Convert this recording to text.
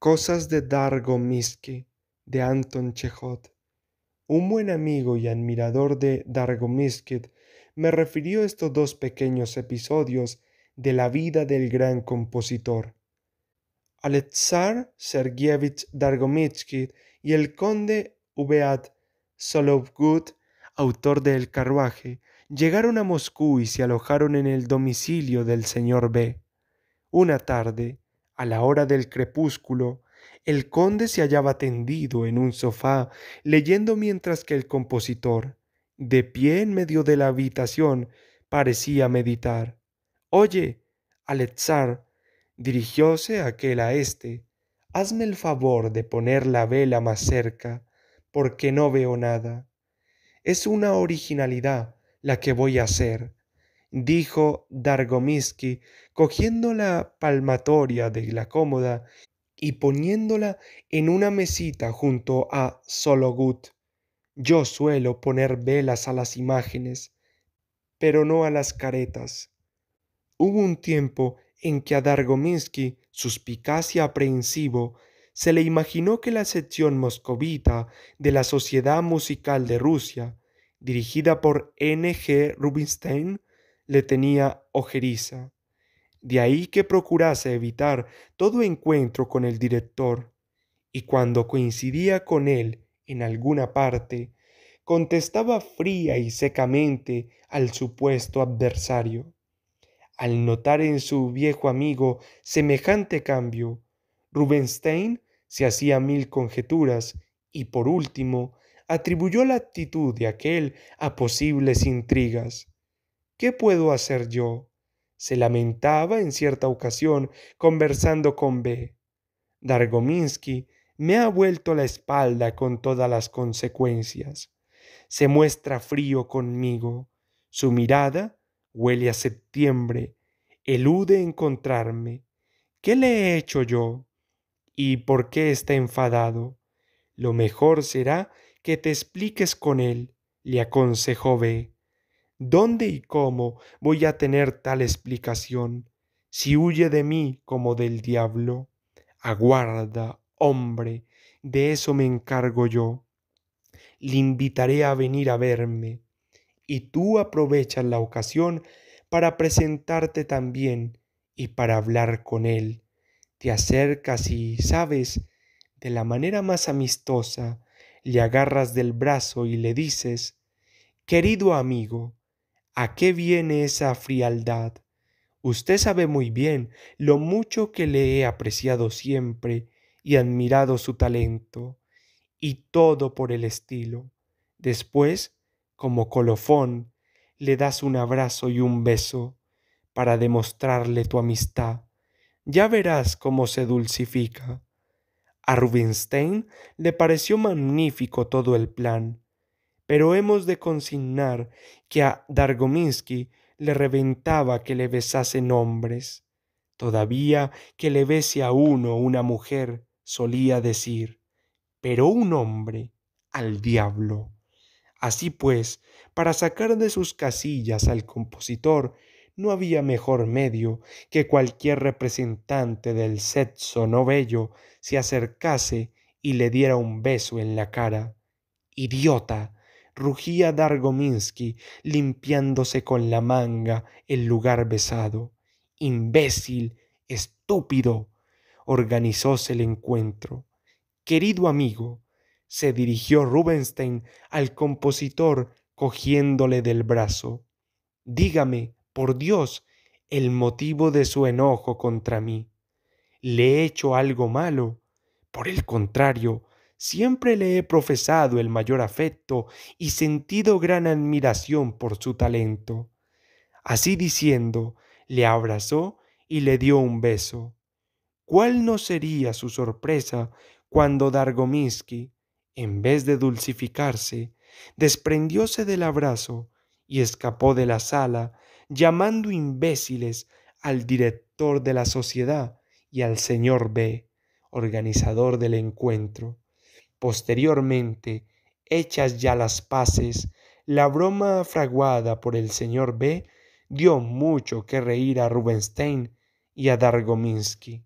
Cosas de Dargo de Anton Chejot. Un buen amigo y admirador de Dargo me refirió estos dos pequeños episodios de la vida del gran compositor. Alexar Sergeyevich Dargomitsky y el conde Ubeat Solovgut, autor de El Carruaje, llegaron a Moscú y se alojaron en el domicilio del señor B. Una tarde, a la hora del crepúsculo, el conde se hallaba tendido en un sofá, leyendo mientras que el compositor, de pie en medio de la habitación, parecía meditar. Oye, Alexar, dirigióse aquel a éste, hazme el favor de poner la vela más cerca, porque no veo nada. Es una originalidad la que voy a hacer dijo Dargominsky, cogiendo la palmatoria de la cómoda y poniéndola en una mesita junto a Sologut. Yo suelo poner velas a las imágenes, pero no a las caretas. Hubo un tiempo en que a Dargominsky, suspicaz y aprehensivo, se le imaginó que la sección moscovita de la Sociedad Musical de Rusia, dirigida por N. G. Rubinstein, le tenía ojeriza. De ahí que procurase evitar todo encuentro con el director, y cuando coincidía con él en alguna parte, contestaba fría y secamente al supuesto adversario. Al notar en su viejo amigo semejante cambio, Rubenstein se hacía mil conjeturas y por último atribuyó la actitud de aquel a posibles intrigas. ¿Qué puedo hacer yo? se lamentaba en cierta ocasión conversando con B. Dargominsky me ha vuelto la espalda con todas las consecuencias. Se muestra frío conmigo. Su mirada huele a septiembre. Elude encontrarme. ¿Qué le he hecho yo? ¿Y por qué está enfadado? Lo mejor será que te expliques con él, le aconsejó B. ¿Dónde y cómo voy a tener tal explicación si huye de mí como del diablo? Aguarda, hombre, de eso me encargo yo. Le invitaré a venir a verme y tú aprovechas la ocasión para presentarte también y para hablar con él. Te acercas y, sabes, de la manera más amistosa, le agarras del brazo y le dices, Querido amigo, ¿A qué viene esa frialdad? Usted sabe muy bien lo mucho que le he apreciado siempre y admirado su talento, y todo por el estilo. Después, como colofón, le das un abrazo y un beso para demostrarle tu amistad. Ya verás cómo se dulcifica. A Rubinstein le pareció magnífico todo el plan, pero hemos de consignar que a Dargominsky le reventaba que le besasen hombres. Todavía que le bese a uno una mujer, solía decir, pero un hombre al diablo. Así pues, para sacar de sus casillas al compositor, no había mejor medio que cualquier representante del sexo no bello se acercase y le diera un beso en la cara. Idiota, rugía Dargominsky, limpiándose con la manga el lugar besado. Imbécil, estúpido. Organizóse el encuentro. Querido amigo, se dirigió Rubenstein al compositor cogiéndole del brazo. Dígame, por Dios, el motivo de su enojo contra mí. ¿Le he hecho algo malo? Por el contrario, Siempre le he profesado el mayor afecto y sentido gran admiración por su talento. Así diciendo, le abrazó y le dio un beso. ¿Cuál no sería su sorpresa cuando Dargominsky, en vez de dulcificarse, desprendióse del abrazo y escapó de la sala, llamando imbéciles al director de la sociedad y al señor B, organizador del encuentro? Posteriormente, hechas ya las paces, la broma fraguada por el señor B dio mucho que reír a Rubenstein y a Dargominsky.